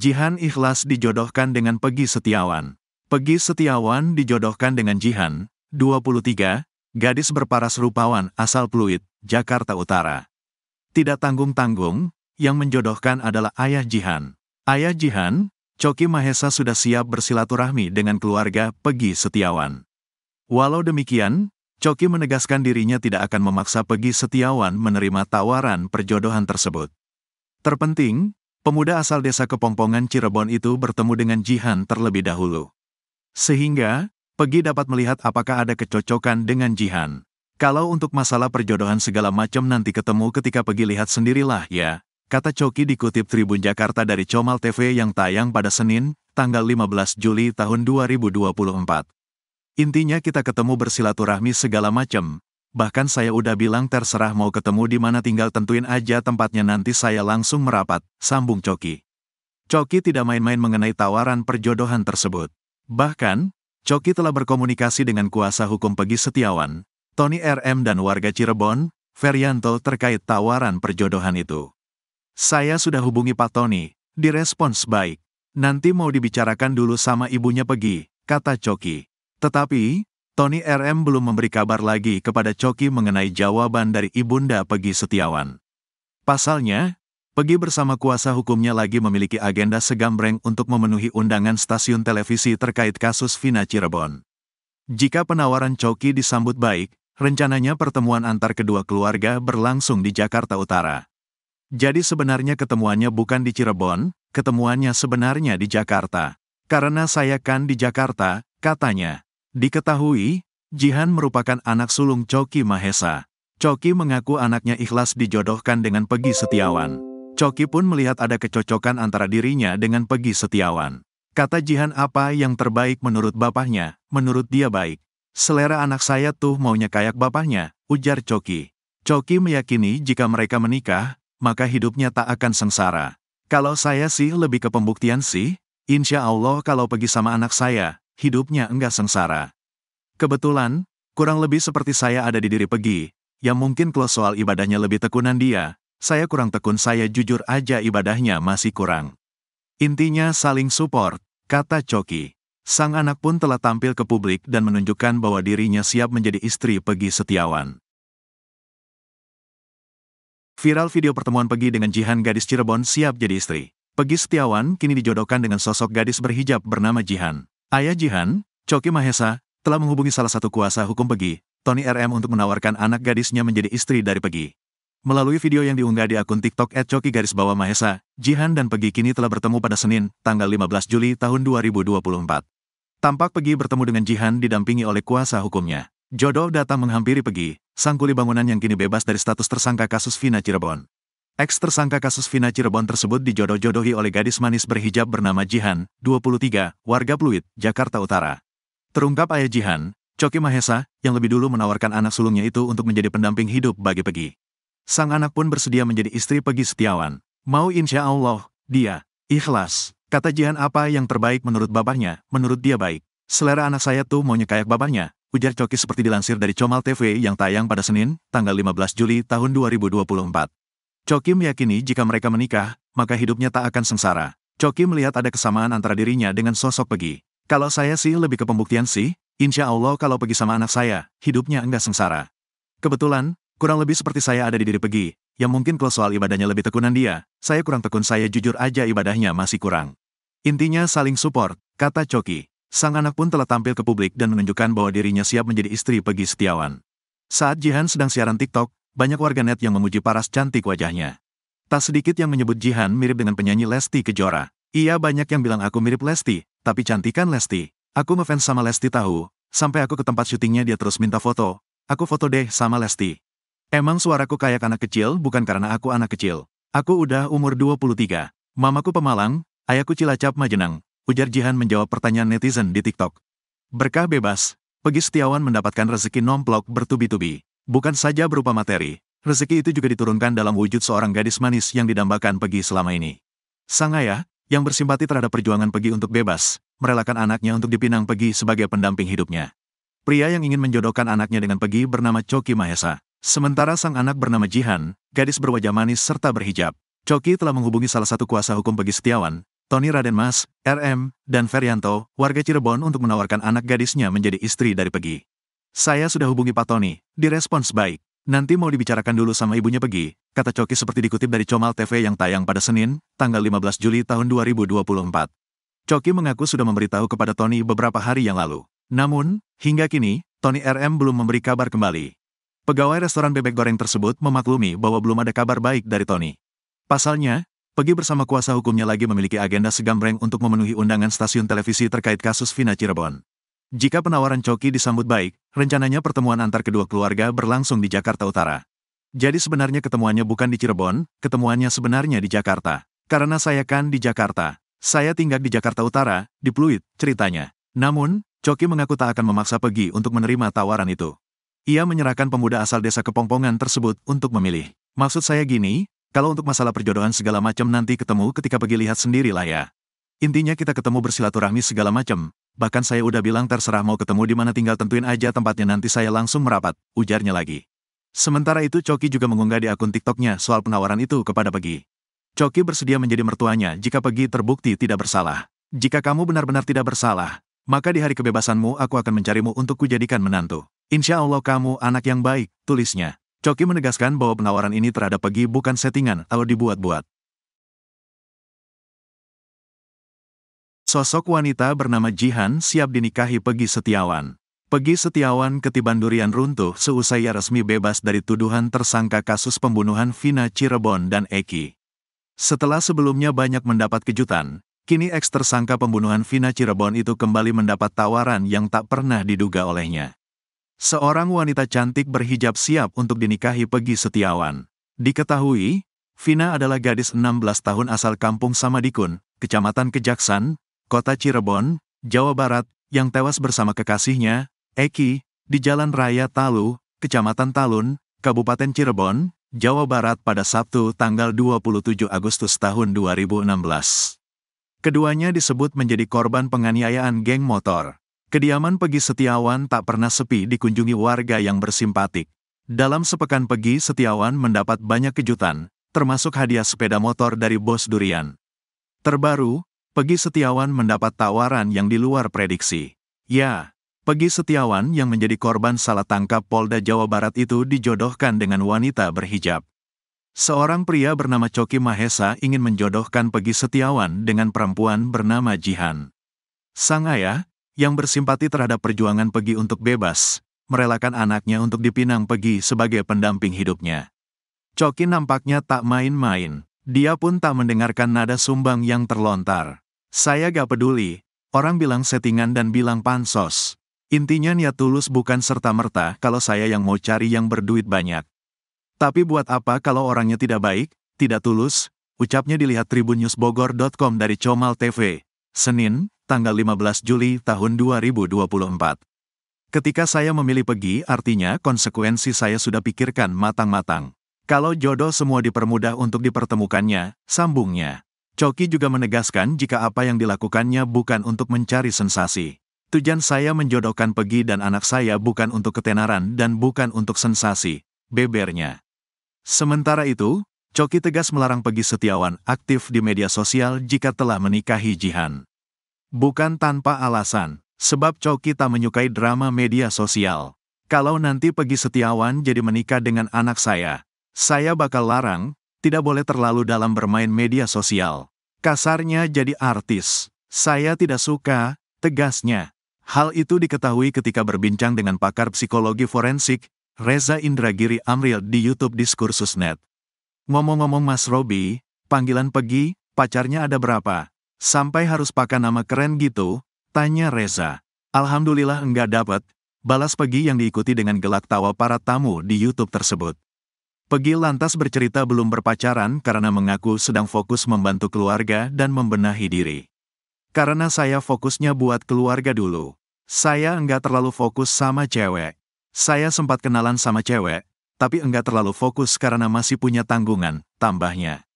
Jihan Ikhlas dijodohkan dengan Pegi Setiawan. Pegi Setiawan dijodohkan dengan Jihan, 23, gadis berparas rupawan asal Pluit, Jakarta Utara. Tidak tanggung-tanggung, yang menjodohkan adalah ayah Jihan. Ayah Jihan, Coki Mahesa sudah siap bersilaturahmi dengan keluarga Pegi Setiawan. Walau demikian, Coki menegaskan dirinya tidak akan memaksa Pegi Setiawan menerima tawaran perjodohan tersebut. Terpenting, Pemuda asal desa Kepompongan Cirebon itu bertemu dengan Jihan terlebih dahulu. Sehingga, Pegi dapat melihat apakah ada kecocokan dengan Jihan. Kalau untuk masalah perjodohan segala macam nanti ketemu ketika Pegi lihat sendirilah ya, kata Coki dikutip Tribun Jakarta dari Comal TV yang tayang pada Senin, tanggal 15 Juli tahun 2024. Intinya kita ketemu bersilaturahmi segala macam, Bahkan saya udah bilang terserah mau ketemu di mana tinggal tentuin aja tempatnya nanti saya langsung merapat, sambung Coki. Coki tidak main-main mengenai tawaran perjodohan tersebut. Bahkan, Coki telah berkomunikasi dengan kuasa hukum Pegi Setiawan, Tony RM dan warga Cirebon, Ferianto terkait tawaran perjodohan itu. Saya sudah hubungi Pak Tony, direspons baik. Nanti mau dibicarakan dulu sama ibunya Pegi, kata Coki. Tetapi, Tony RM belum memberi kabar lagi kepada Coki mengenai jawaban dari Ibunda Pegi Setiawan. Pasalnya, Pegi bersama kuasa hukumnya lagi memiliki agenda segambreng untuk memenuhi undangan stasiun televisi terkait kasus Vina Cirebon. Jika penawaran Coki disambut baik, rencananya pertemuan antar kedua keluarga berlangsung di Jakarta Utara. Jadi sebenarnya ketemuannya bukan di Cirebon, ketemuannya sebenarnya di Jakarta. Karena saya kan di Jakarta, katanya. Diketahui, Jihan merupakan anak sulung Coki Mahesa. Coki mengaku anaknya ikhlas dijodohkan dengan Pegi Setiawan. Coki pun melihat ada kecocokan antara dirinya dengan Pegi Setiawan. Kata Jihan apa yang terbaik menurut bapaknya, menurut dia baik. Selera anak saya tuh maunya kayak bapaknya, ujar Coki. Coki meyakini jika mereka menikah, maka hidupnya tak akan sengsara. Kalau saya sih lebih ke pembuktian sih, insya Allah kalau pergi sama anak saya, hidupnya enggak sengsara. Kebetulan, kurang lebih seperti saya ada di diri Pegi, yang mungkin kalau soal ibadahnya lebih tekunan dia, saya kurang tekun saya jujur aja ibadahnya masih kurang. Intinya saling support, kata Coki. Sang anak pun telah tampil ke publik dan menunjukkan bahwa dirinya siap menjadi istri Pegi Setiawan. Viral video pertemuan Pegi dengan Jihan gadis Cirebon siap jadi istri. Pegi Setiawan kini dijodohkan dengan sosok gadis berhijab bernama Jihan. Ayah Jihan, Coki Mahesa, telah menghubungi salah satu kuasa hukum Pegi, Tony RM untuk menawarkan anak gadisnya menjadi istri dari Pegi. Melalui video yang diunggah di akun TikTok @coki garis bawah Mahesa, Jihan dan Pegi kini telah bertemu pada Senin, tanggal 15 Juli tahun 2024. Tampak Pegi bertemu dengan Jihan didampingi oleh kuasa hukumnya. Jodoh datang menghampiri Pegi, sang kuli bangunan yang kini bebas dari status tersangka kasus Vina Cirebon. Ex tersangka kasus Vina Cirebon tersebut dijodoh-jodohi oleh gadis manis berhijab bernama Jihan, 23, warga Pluit, Jakarta Utara. Terungkap ayah Jihan, Coki Mahesa, yang lebih dulu menawarkan anak sulungnya itu untuk menjadi pendamping hidup bagi Pegi. Sang anak pun bersedia menjadi istri Pegi Setiawan. Mau insya Allah, dia, ikhlas. Kata Jihan apa yang terbaik menurut bapaknya, menurut dia baik. Selera anak saya tuh maunya kayak bapaknya, ujar Coki seperti dilansir dari Comal TV yang tayang pada Senin, tanggal 15 Juli tahun 2024. Chokim meyakini jika mereka menikah, maka hidupnya tak akan sengsara. Chokim melihat ada kesamaan antara dirinya dengan sosok pergi. Kalau saya sih lebih ke pembuktian sih, insya Allah kalau pergi sama anak saya, hidupnya enggak sengsara. Kebetulan, kurang lebih seperti saya ada di diri pergi, yang mungkin kalau soal ibadahnya lebih tekunan dia, saya kurang tekun saya jujur aja ibadahnya masih kurang. Intinya saling support, kata Choki. Sang anak pun telah tampil ke publik dan menunjukkan bahwa dirinya siap menjadi istri pergi Setiawan. Saat Jihan sedang siaran TikTok, banyak warganet yang memuji paras cantik wajahnya. Tak sedikit yang menyebut Jihan mirip dengan penyanyi Lesti Kejora. Iya banyak yang bilang aku mirip Lesti, tapi cantikan Lesti. Aku ngefans sama Lesti tahu, sampai aku ke tempat syutingnya dia terus minta foto. Aku foto deh sama Lesti. Emang suaraku kayak anak kecil bukan karena aku anak kecil. Aku udah umur 23. Mamaku Pemalang, ayahku Cilacap Majenang. Ujar Jihan menjawab pertanyaan netizen di TikTok. Berkah bebas, Pegi Setiawan mendapatkan rezeki nomplok bertubi-tubi. Bukan saja berupa materi, rezeki itu juga diturunkan dalam wujud seorang gadis manis yang didambakan Pegi selama ini. Sang ayah, yang bersimpati terhadap perjuangan Pegi untuk bebas, merelakan anaknya untuk dipinang Pegi sebagai pendamping hidupnya. Pria yang ingin menjodohkan anaknya dengan Pegi bernama Choki Mahesa. Sementara sang anak bernama Jihan, gadis berwajah manis serta berhijab. Choki telah menghubungi salah satu kuasa hukum Pegi Setiawan, Tony Raden Mas, RM, dan Ferianto, warga Cirebon untuk menawarkan anak gadisnya menjadi istri dari Pegi. Saya sudah hubungi Pak Tony, direspons baik. Nanti mau dibicarakan dulu sama ibunya pergi, kata Coki seperti dikutip dari Comal TV yang tayang pada Senin, tanggal 15 Juli tahun 2024. Coki mengaku sudah memberitahu kepada Tony beberapa hari yang lalu. Namun, hingga kini, Tony RM belum memberi kabar kembali. Pegawai restoran bebek goreng tersebut memaklumi bahwa belum ada kabar baik dari Tony. Pasalnya, pergi bersama kuasa hukumnya lagi memiliki agenda segambreng untuk memenuhi undangan stasiun televisi terkait kasus Vina Cirebon. Jika penawaran Coki disambut baik, rencananya pertemuan antar kedua keluarga berlangsung di Jakarta Utara. Jadi sebenarnya ketemuannya bukan di Cirebon, ketemuannya sebenarnya di Jakarta. Karena saya kan di Jakarta. Saya tinggal di Jakarta Utara, di Pluit, ceritanya. Namun, Coki mengaku tak akan memaksa pergi untuk menerima tawaran itu. Ia menyerahkan pemuda asal desa Kepongpongan tersebut untuk memilih. Maksud saya gini, kalau untuk masalah perjodohan segala macam nanti ketemu ketika pergi lihat sendirilah ya. Intinya kita ketemu bersilaturahmi segala macam, bahkan saya udah bilang terserah mau ketemu di mana tinggal tentuin aja tempatnya nanti saya langsung merapat, ujarnya lagi. Sementara itu Coki juga mengunggah di akun TikToknya soal penawaran itu kepada Pegi. Coki bersedia menjadi mertuanya jika Pegi terbukti tidak bersalah. Jika kamu benar-benar tidak bersalah, maka di hari kebebasanmu aku akan mencarimu untuk kujadikan menantu. Insya Allah kamu anak yang baik, tulisnya. Coki menegaskan bahwa penawaran ini terhadap Pegi bukan settingan atau dibuat-buat. Sosok wanita bernama Jihan siap dinikahi Pegi Setiawan. Pegi Setiawan ketiban durian runtuh seusai ia resmi bebas dari tuduhan tersangka kasus pembunuhan Vina Cirebon dan Eki. Setelah sebelumnya banyak mendapat kejutan, kini eks tersangka pembunuhan Vina Cirebon itu kembali mendapat tawaran yang tak pernah diduga olehnya. Seorang wanita cantik berhijab siap untuk dinikahi Pegi Setiawan. Diketahui, Vina adalah gadis 16 tahun asal kampung Samadikun, Kecamatan Kejaksan, kota Cirebon, Jawa Barat, yang tewas bersama kekasihnya, Eki, di Jalan Raya Talu, Kecamatan Talun, Kabupaten Cirebon, Jawa Barat pada Sabtu tanggal 27 Agustus tahun 2016. Keduanya disebut menjadi korban penganiayaan geng motor. Kediaman Pegi Setiawan tak pernah sepi dikunjungi warga yang bersimpatik. Dalam sepekan Pegi Setiawan mendapat banyak kejutan, termasuk hadiah sepeda motor dari bos durian. Terbaru, Pegi Setiawan mendapat tawaran yang di luar prediksi. Ya, Pegi Setiawan yang menjadi korban salah tangkap Polda Jawa Barat itu dijodohkan dengan wanita berhijab. Seorang pria bernama Coki Mahesa ingin menjodohkan Pegi Setiawan dengan perempuan bernama Jihan. Sang ayah, yang bersimpati terhadap perjuangan Pegi untuk bebas, merelakan anaknya untuk dipinang Pegi sebagai pendamping hidupnya. Coki nampaknya tak main-main, dia pun tak mendengarkan nada sumbang yang terlontar. Saya gak peduli. Orang bilang settingan dan bilang pansos. Intinya niat tulus bukan serta-merta kalau saya yang mau cari yang berduit banyak. Tapi buat apa kalau orangnya tidak baik, tidak tulus? Ucapnya dilihat tribunnewsbogor.com dari Comal TV. Senin, tanggal 15 Juli tahun 2024. Ketika saya memilih pergi artinya konsekuensi saya sudah pikirkan matang-matang. Kalau jodoh semua dipermudah untuk dipertemukannya, sambungnya. Coki juga menegaskan jika apa yang dilakukannya bukan untuk mencari sensasi. Tujuan saya menjodohkan Pegi dan anak saya bukan untuk ketenaran dan bukan untuk sensasi, bebernya. Sementara itu, Coki tegas melarang Pegi Setiawan aktif di media sosial jika telah menikahi Jihan. Bukan tanpa alasan, sebab Coki tak menyukai drama media sosial. Kalau nanti Pegi Setiawan jadi menikah dengan anak saya, saya bakal larang, tidak boleh terlalu dalam bermain media sosial. Kasarnya jadi artis. Saya tidak suka, tegasnya. Hal itu diketahui ketika berbincang dengan pakar psikologi forensik, Reza Indragiri Amril di YouTube Diskursus Net. Ngomong-ngomong Mas Robi, panggilan pergi, pacarnya ada berapa? Sampai harus pakai nama keren gitu? Tanya Reza. Alhamdulillah enggak dapat, balas pergi yang diikuti dengan gelak tawa para tamu di YouTube tersebut. Pegi lantas bercerita belum berpacaran karena mengaku sedang fokus membantu keluarga dan membenahi diri. Karena saya fokusnya buat keluarga dulu. Saya enggak terlalu fokus sama cewek. Saya sempat kenalan sama cewek, tapi enggak terlalu fokus karena masih punya tanggungan, tambahnya.